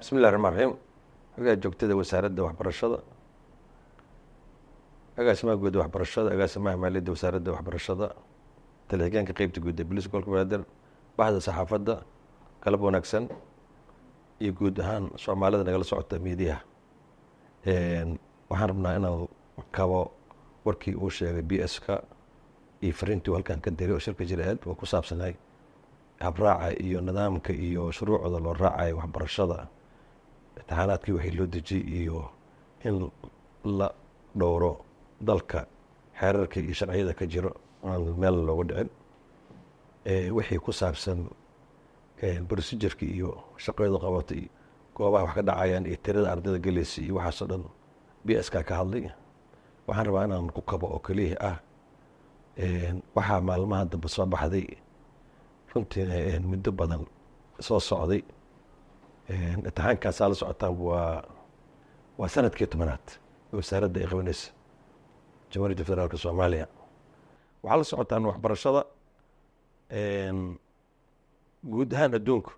bismi illahi raxmaan raxiim agaa joogtada wasaaradda waxbarashada agaasimaha guud waxbarashada agaasimaha maaliyadda wasaaradda waxbarashada talixigeenka qeybta guud ee booliiska gobolka banaadir baxda saxaafadda galab wanaagsan iyo guud ahaan soomaalida nagala socota miidiyaha waxaan rabnaa inaan kabo warkii uu sheegay b s ka iyo fariintii halkan ka diri oo shirka jira-eed oo ku saabsanay habraaca iyo nidaamka iyo shuruucda loo raacay waxbarashada imtixaanaadkii waxii loo dejiyey iyo in la dhowro dalka xeerarka iyo sharciyada ka jiro aan meel looga dhicin wixii ku saabsan brosijirka iyo shaqeedu qabata goobaha wax ka dhacayaan iyo tirada ardayda gelaysa iyo waxaasoo dhan b s ka ka hadlay waxaan rabaa inaan ku kabo oo keliya ah waxaa maalmaha dambe soo baxday runtii muddo badan soo socday imtixaankaasaa la socotaa waa waa sanadkii tobanaad wasaaradda ay qabanaysa jamhuuriyadda federaalka soomaaliya waxaa la socotaan waxbarashada guud ahaan adduunka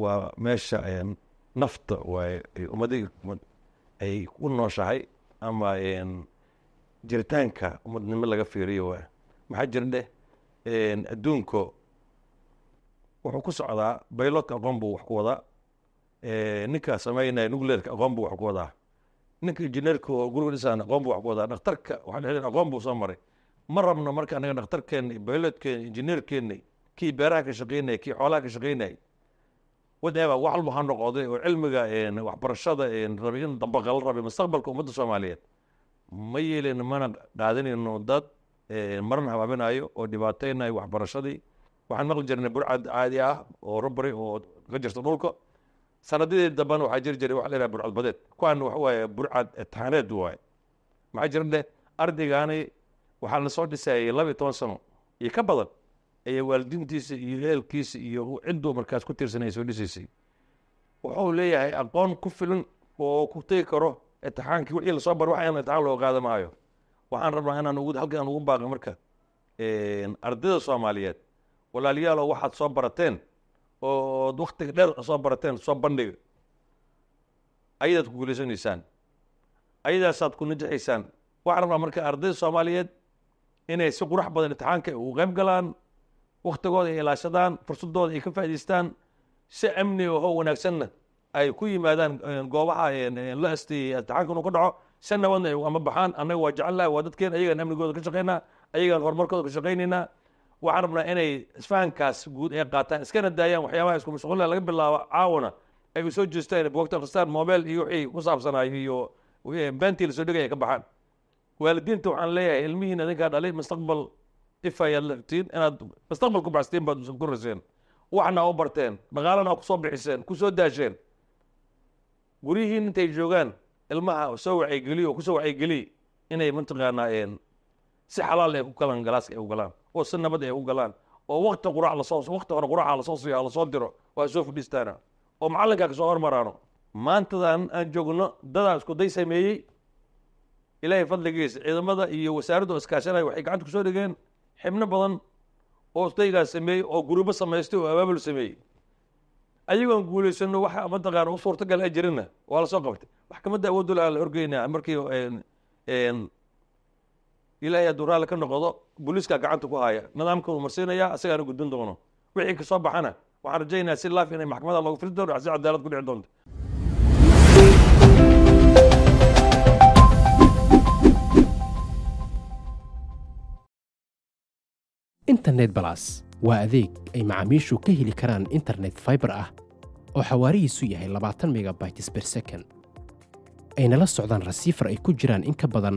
waa meesha nafta ummadii ay ku nooshahay ama jiritaanka ummadnimo laga fiiriyo maxaa jira dheh adduunku wuxuu ku socdaa baylot aqoon buu wax ku wadaa ninkaa samaynaya nucleerka aqoon buu wax ku wadaa ninka injineerka oo guriga dhisaan aqoon buu wax ku wadaa dhakhtarka waxaan helin aqoon buu soo maray ma rabno marka anaga dhakhtarkeenni bayloodkeenni injineerkeenni kii beeraha ka shaqaynaya kii xoolaha ka shaqaynaya wadaaba wax walba ha noqoday oo cilmiga waxbarashada rabi in dabaqa la mustaqbalka ummadda soomaaliyeed ma yeelin mana qaadanayno dad marna habaabinayo oo dhibaateynayo waxbarashadii waxaan maqli jirnay burcad caadi ah oo robary oo ka jirta dhulka sanadihii dambana waxaa jiri jiray waa la yidhaha burcadbadeed kuwaana waxa waaye burcad tahaneed waaye maxaa jira leh ardaygaani waxaa la soo dhisayay laba toban sano iyo ka badan ayaa waalidiintiisa iyo heelkiisa iyo cidduu markaas ku tiirsanaya soo dhisaysay wuxuu leeyahay aqoon ku filan oo ku tegi karo itixaankii wixii lasoo baro wax itixaan loo qaada maayo waxaan rabnaa inaan ugu halkan ugu baaqi marka ardayda soomaaliyeed walaalayaalo waxaad soo barateen ood waktiga dheer soo barateen soo bandhiga ayadaad ku guulaysanaysaan ayadaasaad ku najaxaysaan waxaa rabaa marka ardayda soomaaliyeed inay si qurax badan imtixaanka ugu qeyb galaan waktigooda ay ilaashadaan fursadooda ay ka faa'idaystaan si amni oo wanaagsanna ay ku yimaadaan goobaha la astiyey imtixaanka inuu ka dhaco si nabadna ay ama baxaan annaga waa jecelnaha waa dadkeen ayagaan amnigooda ka shaqaynaa ayagaan horumarkooda ka shaqaynaynaa waxaan rabnaa inay isfahankaas guud ay qaataan iskana daayaan waxyaabaha isku mashquulna laga bilaabo caawna ay usoo jeestaan buugta akhristaan mobile iyo wixii ku saabsanaayo iyo baantii la dhigaya ka baxaan waalidiinta waxaan leeyahay ilmihiin idinkaa dhalay mustaqbal ifayaad laftiin inaad mustaqbal ku baxstiin baad ku raseen waxna u barteen dhaqaalana kusoo bixiseen kusoo daasheen guryihiin intay joogaan ilmaha soo waceygeliy oo kusoo waceygeliy inay mataqaanaa si xalaal ay u galaan galaaska ay u galaan oo si nabad ay u galaan oo waqti qurac la waqti hore quraca lasoo soo siiyo diro waa soo fadhiistaana oo macallinkaa kasoo hormaraano maantadan aan joogno dadaa isku day sameeyey ilaahay fadligiisa ciidamada iyo wasaaraddu iskaashanaya waxay gacanta kusoo dhigeen xibno badan oo isdaygaas sameeyey oo gurubo samaystay oo abaabul sameeyey ayagoon guulaysanno waxa mataqaana u suurtagal a jirinna waa lasoo qabtay maxkamadda ah awooddu laha la horgeynaa markii ilaa ayaa duraale ka noqdo booliiskaa gacanta ku haya nidaamka uu marsiinayaa asagaana gudbin doono wixii kasoo baxana waxaan rajaynayaa si laaf inay maxkamada loogu firi doono si cadaalad ku dhici doonta internet balas waa adeeg ay macaamiishu ka heli karaan internet fiber ah oo xawaarihiisu yahay labaatan megabytes per second ayna la socdaan rasiifar ay ku jiraan in ka badan